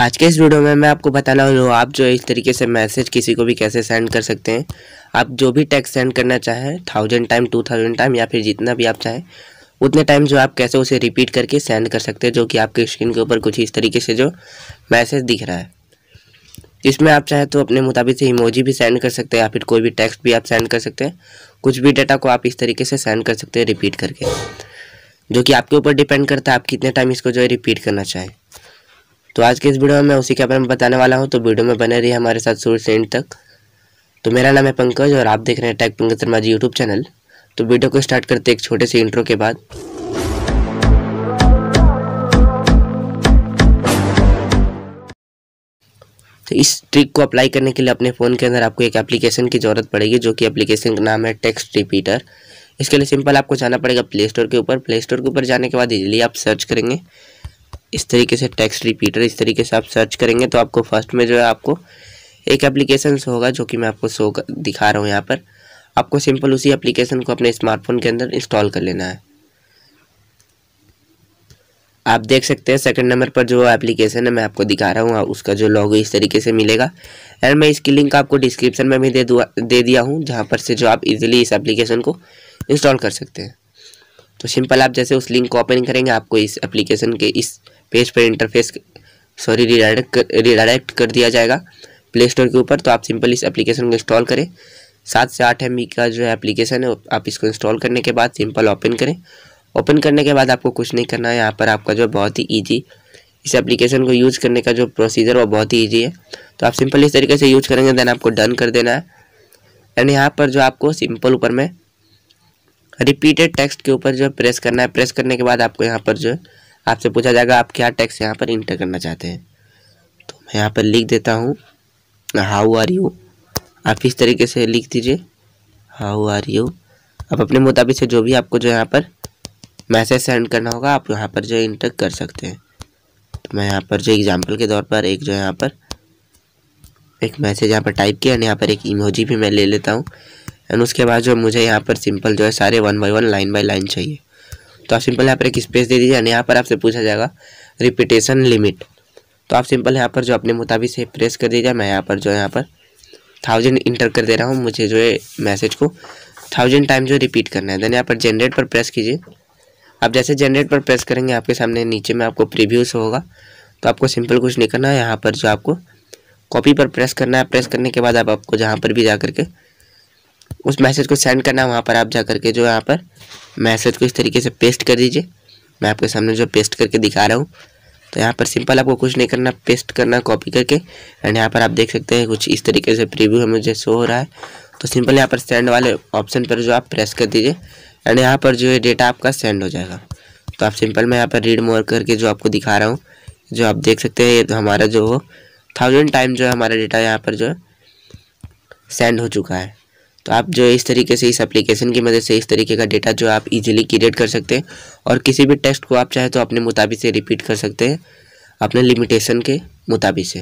आज के इस वीडियो में मैं आपको बताना हूँ आप जो इस तरीके से मैसेज किसी को भी कैसे सेंड कर सकते हैं आप जो भी टेक्स्ट सेंड करना चाहें thousand time two thousand time या फिर जितना भी आप चाहें उतने टाइम जो आप कैसे उसे रिपीट करके सेंड कर सकते हैं जो कि आपके स्क्रीन के ऊपर कुछ इस तरीके से जो मैसेज दिख रहा है इसमें आप चाहें तो अपने मुताबिक से इमोजी भी सेंड कर सकते हैं या फिर कोई भी टेक्स्ट भी आप सेंड कर सकते हैं कुछ भी डाटा को आप इस तरीके से सेंड कर सकते हैं रिपीट करके जो कि आपके ऊपर डिपेंड करता है आप कितने टाइम इसको जो है रिपीट करना चाहें तो आज के इस वीडियो में मैं उसी के बारे में बताने वाला हूँ तो वीडियो में बने रही हमारे साथ शुरू से एंड तक तो मेरा नाम है पंकज और आप देख रहे हैं tag Pankaj Sharma ji YouTube channel तो वीडियो को स्टार्ट करते एक छोटे से इंट्रो के बाद तो इस ट्रिक को अप्लाई करने के लिए अपने फ़ोन के अंदर आपको एक एप्लीकेशन की ज़रूरत पड़ेगी जो कि एप्लीकेशन का नाम है टेक्स्ट रिपीटर इसके लिए सिंपल आपको जाना पड़ेगा प्ले स्टोर के ऊपर प्ले स्टोर के ऊपर जाने के बाद इजीली आप सर्च करेंगे इस तरीके से टेक्स्ट रिपीटर इस तरीके से आप सर्च करेंगे तो आपको फर्स्ट में जो है आपको एक एप्लीकेशन होगा जो कि मैं आपको शो दिखा रहा हूँ यहाँ पर आपको सिंपल उसी एप्लीकेशन को अपने स्मार्टफोन के अंदर इंस्टॉल कर लेना है आप देख सकते हैं सेकंड नंबर पर जो एप्लीकेशन है मैं आपको दिखा रहा हूँ उसका जो लॉगो इस तरीके से मिलेगा एंड मैं इसकी लिंक आपको डिस्क्रिप्शन में भी दे दुआ दे दिया हूँ जहाँ पर से जो आप इजीली इस एप्लीकेशन को इंस्टॉल कर सकते हैं तो सिंपल आप जैसे उस लिंक को ओपन करेंगे आपको इस एप्लीकेशन के इस पेज पर इंटरफेस सॉरी रिडायरेक्ट कर रिडायरेक्ट कर दिया जाएगा प्ले स्टोर के ऊपर तो आप सिंपल इस एप्लीकेशन को इंस्टॉल करें सात से आठ एम का जो है एप्लीकेशन है आप इसको इंस्टॉल करने के बाद सिंपल ओपन करें ओपन करने के बाद आपको कुछ नहीं करना है यहाँ पर आपका जो बहुत ही ईजी इस एप्लीकेशन को यूज करने का जो प्रोसीजर वो बहुत ही ईजी है तो आप सिंपल इस तरीके से यूज करेंगे देन आपको डन कर देना है एंड यहाँ पर जो आपको सिंपल ऊपर में रिपीटेड टेक्स्ट के ऊपर जो प्रेस करना है प्रेस करने के बाद आपको यहाँ पर जो है आपसे पूछा जाएगा आप क्या टैक्स यहाँ पर इंटर करना चाहते हैं तो मैं यहाँ पर लिख देता हूँ हाउ आर यू आप इस तरीके से लिख दीजिए हाउ आर यू आप अपने मुताबिक से जो भी आपको जो यहाँ पर मैसेज सेंड करना होगा आप यहाँ पर जो इंटर कर सकते हैं तो मैं यहाँ पर जो एग्ज़ाम्पल के तौर पर एक जो यहाँ पर एक मैसेज यहाँ पर टाइप किया एंड यहाँ पर एक इमोजी भी मैं ले लेता हूँ एंड उसके बाद जो मुझे यहाँ पर सिंपल जो है सारे one by one line by line चाहिए तो आप सिंपल यहाँ पर एक स्पेस दे दीजिए यहाँ पर आपसे पूछा जाएगा रिपीटेशन लिमिट तो आप सिंपल यहाँ पर जो अपने मुताबिक से प्रेस कर दीजिए मैं यहाँ पर जो यहाँ पर थाउजेंड इंटर कर दे रहा हूँ मुझे जो है मैसेज को थाउजेंड टाइम जो रिपीट करना है देन यहाँ पर जनरेट पर प्रेस कीजिए आप जैसे जनरेट पर प्रेस करेंगे आपके सामने नीचे में आपको प्रीव्यूस होगा तो आपको सिंपल कुछ नहीं करना है यहाँ पर जो आपको कॉपी पर प्रेस करना है प्रेस करने के बाद आप आपको जहाँ पर भी जा करके उस मैसेज को सेंड करना वहाँ पर आप जा करके जो यहाँ पर मैसेज को इस तरीके से पेस्ट कर दीजिए मैं आपके सामने जो पेस्ट करके दिखा रहा हूँ तो यहाँ पर सिंपल आपको कुछ नहीं करना पेस्ट करना कॉपी करके एंड यहाँ पर आप देख सकते हैं कुछ इस तरीके से प्रीव्यू है मुझे शो हो रहा है तो सिंपल यहाँ पर सेंड वाले ऑप्शन पर जो आप प्रेस कर दीजिए एंड यहाँ पर जो है डेटा आपका सेंड हो जाएगा तो आप सिंपल मैं यहाँ पर रीड मोर करके जो आपको दिखा रहा हूँ जो आप देख सकते हैं ये तो हमारा जो हो थाउजेंड टाइम जो है हमारा डेटा यहाँ पर जो है सेंड हो चुका है तो आप जो इस तरीके से इस एप्लीकेशन की मदद से इस तरीके का डेटा जो आप इजीली क्रिएट कर सकते हैं और किसी भी टेस्ट को आप चाहे तो अपने मुताबिक से रिपीट कर सकते हैं अपने लिमिटेशन के मुताबिक से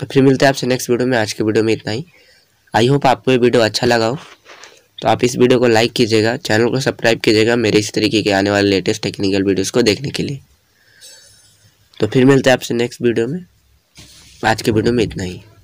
तो फिर मिलते हैं आपसे नेक्स्ट वीडियो में आज के वीडियो में इतना ही आई होप आपको ये वीडियो अच्छा लगा हो तो आप इस वीडियो को लाइक कीजिएगा चैनल को सब्सक्राइब कीजिएगा मेरे इस तरीके के आने वाले लेटेस्ट टेक्निकल वीडियोज़ को देखने के लिए तो फिर मिलते हैं आपसे नेक्स्ट वीडियो में आज के वीडियो में इतना ही